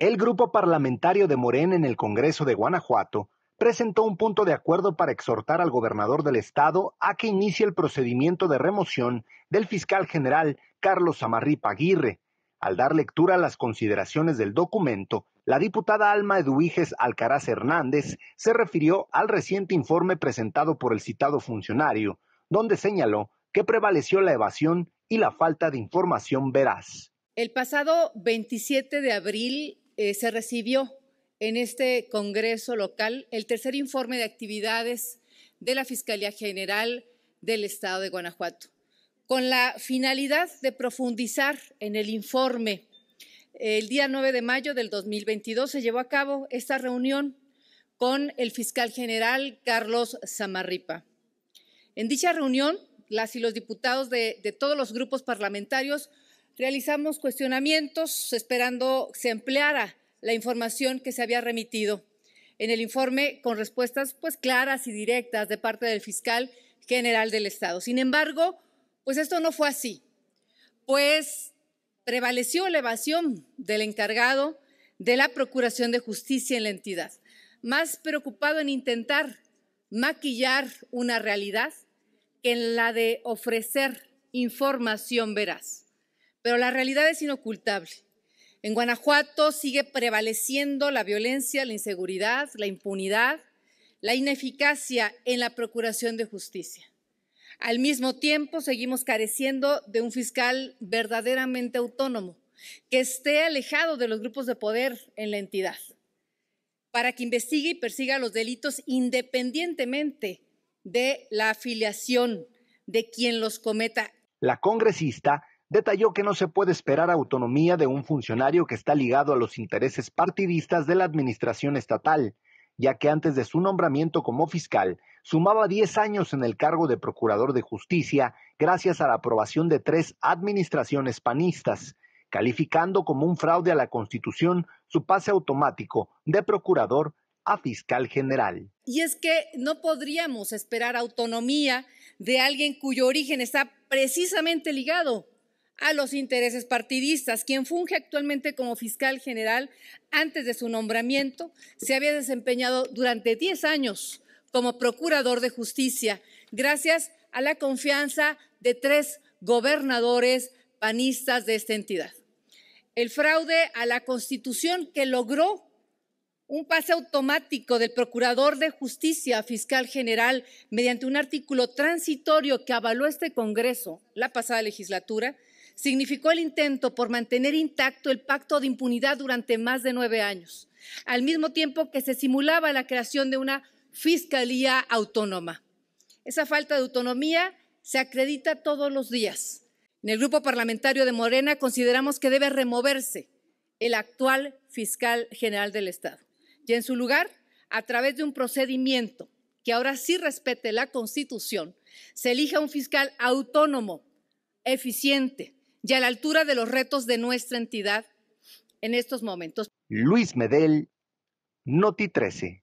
El grupo parlamentario de Morena en el Congreso de Guanajuato presentó un punto de acuerdo para exhortar al gobernador del estado a que inicie el procedimiento de remoción del fiscal general Carlos Amarripa Paguirre. Al dar lectura a las consideraciones del documento, la diputada Alma Eduiges Alcaraz Hernández se refirió al reciente informe presentado por el citado funcionario, donde señaló que prevaleció la evasión y la falta de información veraz. El pasado 27 de abril eh, se recibió en este Congreso local el tercer informe de actividades de la Fiscalía General del Estado de Guanajuato, con la finalidad de profundizar en el informe. El día 9 de mayo del 2022 se llevó a cabo esta reunión con el fiscal general Carlos Zamarripa. En dicha reunión, las y los diputados de todos los grupos parlamentarios realizamos cuestionamientos esperando se empleara la información que se había remitido en el informe con respuestas pues claras y directas de parte del fiscal general del Estado. Sin embargo, pues esto no fue así, pues prevaleció la evasión del encargado de la Procuración de Justicia en la entidad, más preocupado en intentar maquillar una realidad que en la de ofrecer información veraz pero la realidad es inocultable. En Guanajuato sigue prevaleciendo la violencia, la inseguridad, la impunidad, la ineficacia en la procuración de justicia. Al mismo tiempo, seguimos careciendo de un fiscal verdaderamente autónomo, que esté alejado de los grupos de poder en la entidad, para que investigue y persiga los delitos independientemente de la afiliación de quien los cometa. La congresista detalló que no se puede esperar autonomía de un funcionario que está ligado a los intereses partidistas de la administración estatal, ya que antes de su nombramiento como fiscal sumaba 10 años en el cargo de procurador de justicia gracias a la aprobación de tres administraciones panistas, calificando como un fraude a la Constitución su pase automático de procurador a fiscal general. Y es que no podríamos esperar autonomía de alguien cuyo origen está precisamente ligado a los intereses partidistas. Quien funge actualmente como fiscal general antes de su nombramiento se había desempeñado durante 10 años como procurador de justicia, gracias a la confianza de tres gobernadores panistas de esta entidad. El fraude a la constitución que logró un pase automático del Procurador de Justicia Fiscal General mediante un artículo transitorio que avaló este Congreso la pasada legislatura, significó el intento por mantener intacto el pacto de impunidad durante más de nueve años, al mismo tiempo que se simulaba la creación de una fiscalía autónoma. Esa falta de autonomía se acredita todos los días. En el Grupo Parlamentario de Morena consideramos que debe removerse el actual fiscal general del Estado. Y en su lugar, a través de un procedimiento que ahora sí respete la Constitución, se elija un fiscal autónomo, eficiente y a la altura de los retos de nuestra entidad en estos momentos. Luis Medel, Noti 13.